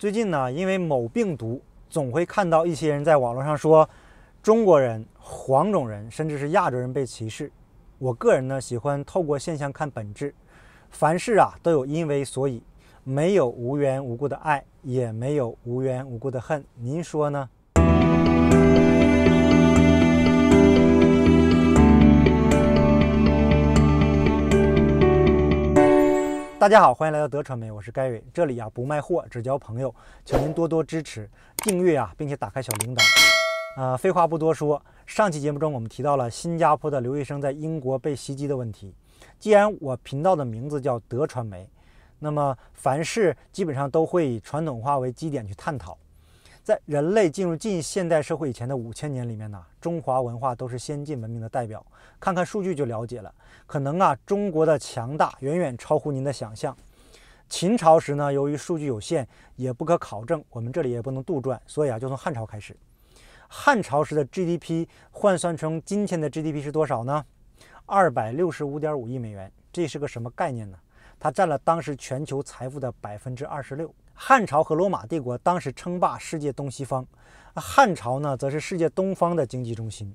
最近呢，因为某病毒，总会看到一些人在网络上说，中国人、黄种人，甚至是亚洲人被歧视。我个人呢，喜欢透过现象看本质，凡事啊都有因为所以，没有无缘无故的爱，也没有无缘无故的恨。您说呢？大家好，欢迎来到德传媒，我是 Gary，这里啊不卖货，只交朋友，请您多多支持订阅啊，并且打开小铃铛。呃，废话不多说，上期节目中我们提到了新加坡的留学生在英国被袭击的问题。既然我频道的名字叫德传媒，那么凡事基本上都会以传统化为基点去探讨。在人类进入近现代社会以前的五千年里面呢，中华文化都是先进文明的代表。看看数据就了解了。可能啊，中国的强大远远超乎您的想象。秦朝时呢，由于数据有限，也不可考证，我们这里也不能杜撰，所以啊，就从汉朝开始。汉朝时的 GDP 换算成今天的 GDP 是多少呢？二百六十五点五亿美元。这是个什么概念呢？它占了当时全球财富的百分之二十六。汉朝和罗马帝国当时称霸世界东西方，汉朝呢则是世界东方的经济中心。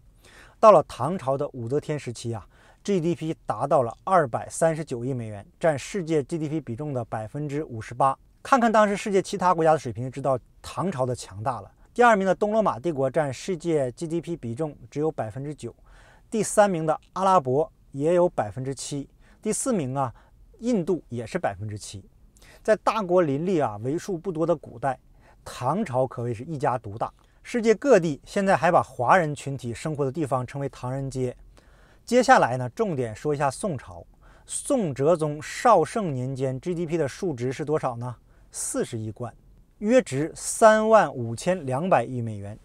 到了唐朝的武则天时期啊，GDP 达到了二百三十九亿美元，占世界 GDP 比重的百分之五十八。看看当时世界其他国家的水平，知道唐朝的强大了。第二名的东罗马帝国占世界 GDP 比重只有百分之九，第三名的阿拉伯也有百分之七，第四名啊，印度也是百分之七。在大国林立啊，为数不多的古代，唐朝可谓是一家独大。世界各地现在还把华人群体生活的地方称为唐人街。接下来呢，重点说一下宋朝。宋哲宗绍圣年间 GDP 的数值是多少呢？四十亿贯，约值三万五千两百亿美元，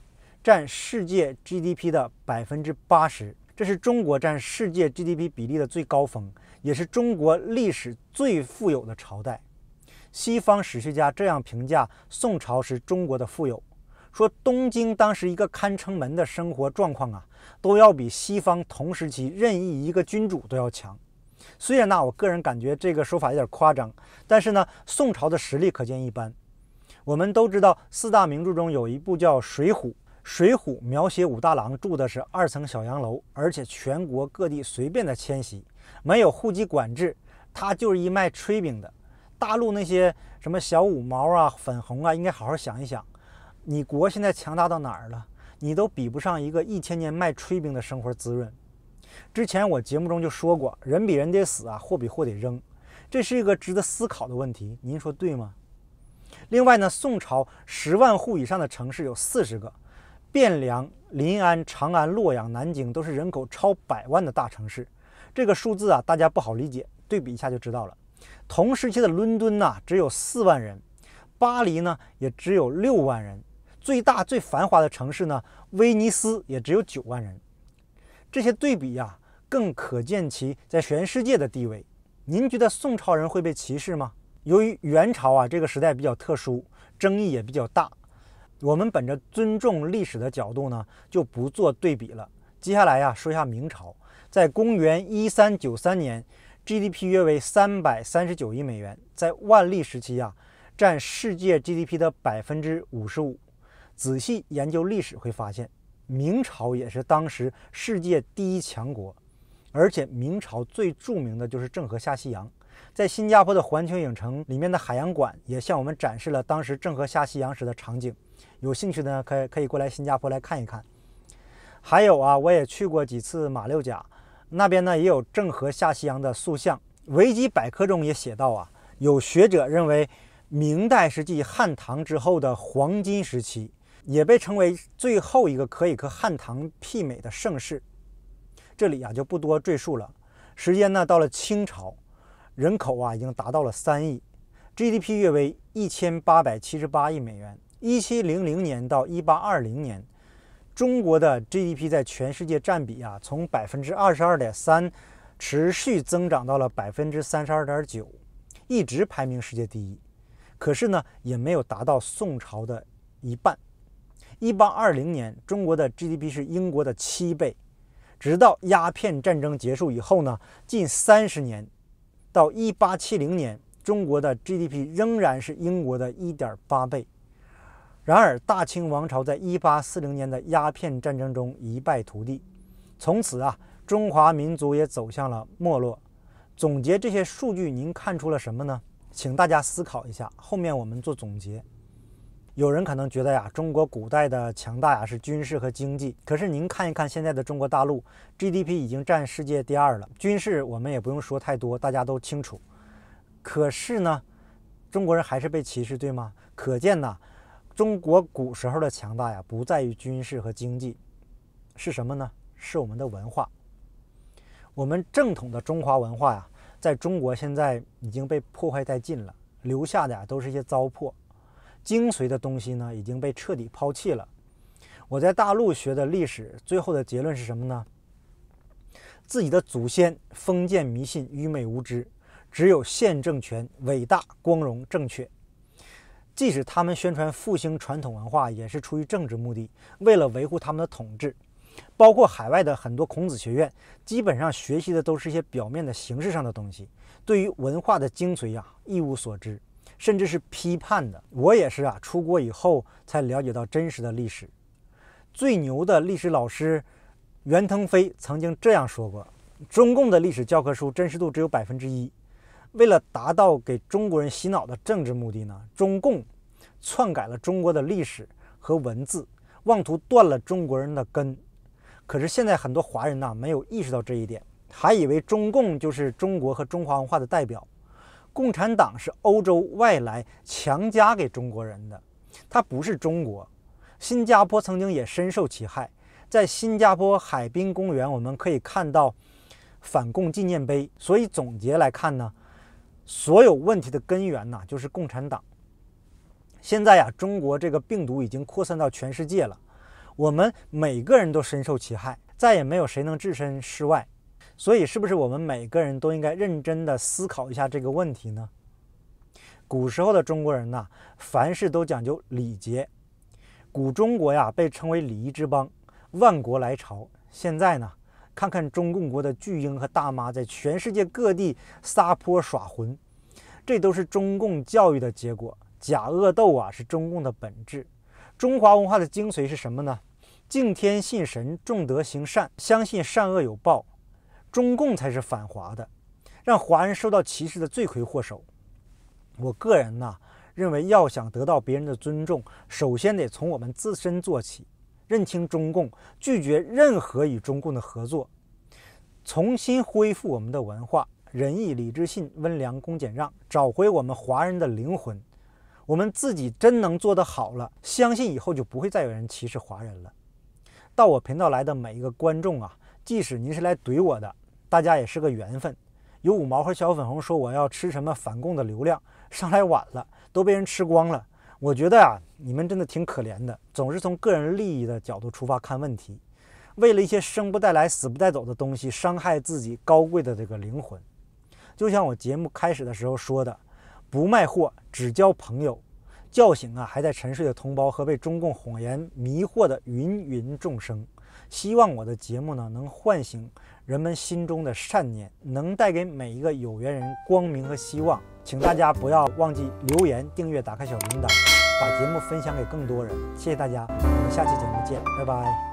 占世界 GDP 的百分之八十。这是中国占世界 GDP 比例的最高峰，也是中国历史最富有的朝代。西方史学家这样评价宋朝是中国的富有，说东京当时一个看城门的生活状况啊，都要比西方同时期任意一个君主都要强。虽然呢，我个人感觉这个说法有点夸张，但是呢，宋朝的实力可见一斑。我们都知道四大名著中有一部叫《水浒》，《水浒》描写武大郎住的是二层小洋楼，而且全国各地随便的迁徙，没有户籍管制，他就是一卖炊饼的。大陆那些什么小五毛啊、粉红啊，应该好好想一想，你国现在强大到哪儿了？你都比不上一个一千年卖炊饼的生活滋润。之前我节目中就说过，人比人得死啊，货比货得扔，这是一个值得思考的问题，您说对吗？另外呢，宋朝十万户以上的城市有四十个，汴梁、临安、长安、洛阳、南京都是人口超百万的大城市，这个数字啊，大家不好理解，对比一下就知道了。同时期的伦敦呢，只有四万人；巴黎呢，也只有六万人；最大最繁华的城市呢，威尼斯也只有九万人。这些对比呀，更可见其在全世界的地位。您觉得宋朝人会被歧视吗？由于元朝啊这个时代比较特殊，争议也比较大，我们本着尊重历史的角度呢，就不做对比了。接下来呀，说一下明朝，在公元一三九三年。GDP 约为三百三十九亿美元，在万历时期啊，占世界 GDP 的百分之五十五。仔细研究历史会发现，明朝也是当时世界第一强国。而且明朝最著名的就是郑和下西洋。在新加坡的环球影城里面的海洋馆也向我们展示了当时郑和下西洋时的场景。有兴趣的呢，可以可以过来新加坡来看一看。还有啊，我也去过几次马六甲。那边呢也有郑和下西洋的塑像。维基百科中也写到啊，有学者认为，明代是继汉唐之后的黄金时期，也被称为最后一个可以和汉唐媲美的盛世。这里啊就不多赘述了。时间呢到了清朝，人口啊已经达到了三亿，GDP 约为一千八百七十八亿美元。一七零零年到一八二零年。中国的 GDP 在全世界占比啊，从百分之二十二点三持续增长到了百分之三十二点九，一直排名世界第一。可是呢，也没有达到宋朝的一半。一八二零年，中国的 GDP 是英国的七倍。直到鸦片战争结束以后呢，近三十年，到一八七零年，中国的 GDP 仍然是英国的一点八倍。然而，大清王朝在1840年的鸦片战争中一败涂地，从此啊，中华民族也走向了没落。总结这些数据，您看出了什么呢？请大家思考一下，后面我们做总结。有人可能觉得呀，中国古代的强大呀是军事和经济，可是您看一看现在的中国大陆，GDP 已经占世界第二了，军事我们也不用说太多，大家都清楚。可是呢，中国人还是被歧视，对吗？可见呢。中国古时候的强大呀，不在于军事和经济，是什么呢？是我们的文化。我们正统的中华文化呀，在中国现在已经被破坏殆尽了，留下的呀都是一些糟粕，精髓的东西呢已经被彻底抛弃了。我在大陆学的历史，最后的结论是什么呢？自己的祖先封建迷信、愚昧无知，只有现政权伟大、光荣、正确。即使他们宣传复兴传统文化，也是出于政治目的，为了维护他们的统治。包括海外的很多孔子学院，基本上学习的都是一些表面的形式上的东西，对于文化的精髓啊一无所知，甚至是批判的。我也是啊，出国以后才了解到真实的历史。最牛的历史老师袁腾飞曾经这样说过：“中共的历史教科书真实度只有百分之一。”为了达到给中国人洗脑的政治目的呢，中共篡改了中国的历史和文字，妄图断了中国人的根。可是现在很多华人呢没有意识到这一点，还以为中共就是中国和中华文化的代表，共产党是欧洲外来强加给中国人的，它不是中国。新加坡曾经也深受其害，在新加坡海滨公园我们可以看到反共纪念碑。所以总结来看呢。所有问题的根源呢，就是共产党。现在呀，中国这个病毒已经扩散到全世界了，我们每个人都深受其害，再也没有谁能置身事外。所以，是不是我们每个人都应该认真的思考一下这个问题呢？古时候的中国人呢，凡事都讲究礼节。古中国呀，被称为礼仪之邦，万国来朝。现在呢？看看中共国的巨婴和大妈在全世界各地撒泼耍混，这都是中共教育的结果。假恶斗啊，是中共的本质。中华文化的精髓是什么呢？敬天信神，重德行善，相信善恶有报。中共才是反华的，让华人受到歧视的罪魁祸首。我个人呢，认为要想得到别人的尊重，首先得从我们自身做起。认清中共，拒绝任何与中共的合作，重新恢复我们的文化，仁义礼智信，温良恭俭让，找回我们华人的灵魂。我们自己真能做得好了，相信以后就不会再有人歧视华人了。到我频道来的每一个观众啊，即使您是来怼我的，大家也是个缘分。有五毛和小粉红说我要吃什么反共的流量，上来晚了，都被人吃光了。我觉得啊，你们真的挺可怜的，总是从个人利益的角度出发看问题，为了一些生不带来、死不带走的东西伤害自己高贵的这个灵魂。就像我节目开始的时候说的，不卖货，只交朋友，叫醒啊还在沉睡的同胞和被中共谎言迷惑的芸芸众生。希望我的节目呢能唤醒。人们心中的善念，能带给每一个有缘人光明和希望。请大家不要忘记留言、订阅、打开小铃铛，把节目分享给更多人。谢谢大家，我们下期节目见，拜拜。